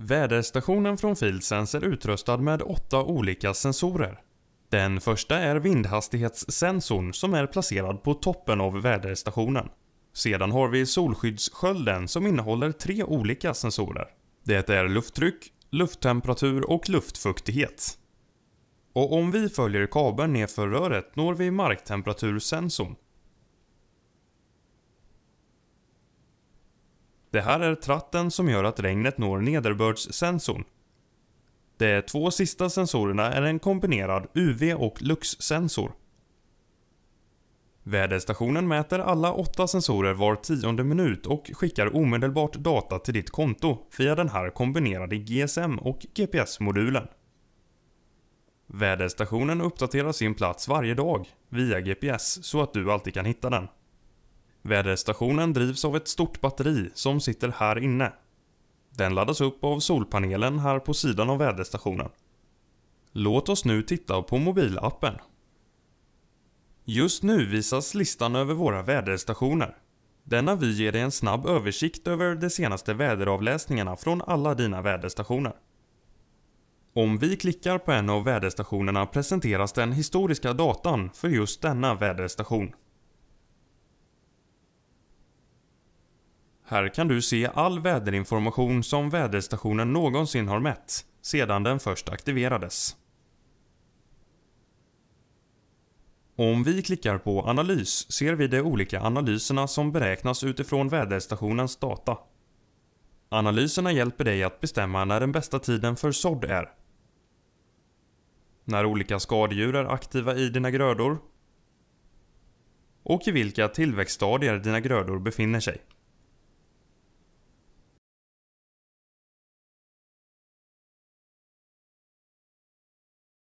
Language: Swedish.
Väderstationen från Filsense är utrustad med åtta olika sensorer. Den första är vindhastighetssensorn som är placerad på toppen av väderstationen. Sedan har vi solskyddsskölden som innehåller tre olika sensorer. Det är lufttryck, lufttemperatur och luftfuktighet. Och om vi följer kabeln nedför röret når vi marktemperatursensorn Det här är tratten som gör att regnet når nederbördssensorn. De två sista sensorerna är en kombinerad UV och LUX-sensor. Väderstationen mäter alla åtta sensorer var tionde minut och skickar omedelbart data till ditt konto via den här kombinerade GSM och GPS-modulen. Väderstationen uppdaterar sin plats varje dag via GPS så att du alltid kan hitta den. Väderstationen drivs av ett stort batteri som sitter här inne. Den laddas upp av solpanelen här på sidan av väderstationen. Låt oss nu titta på mobilappen. Just nu visas listan över våra väderstationer. Denna vy ger dig en snabb översikt över de senaste väderavläsningarna från alla dina väderstationer. Om vi klickar på en av väderstationerna presenteras den historiska datan för just denna väderstation. Här kan du se all väderinformation som väderstationen någonsin har mätt sedan den först aktiverades. Om vi klickar på Analys ser vi de olika analyserna som beräknas utifrån väderstationens data. Analyserna hjälper dig att bestämma när den bästa tiden för sådd är. När olika skadedjur är aktiva i dina grödor. Och i vilka tillväxtstadier dina grödor befinner sig.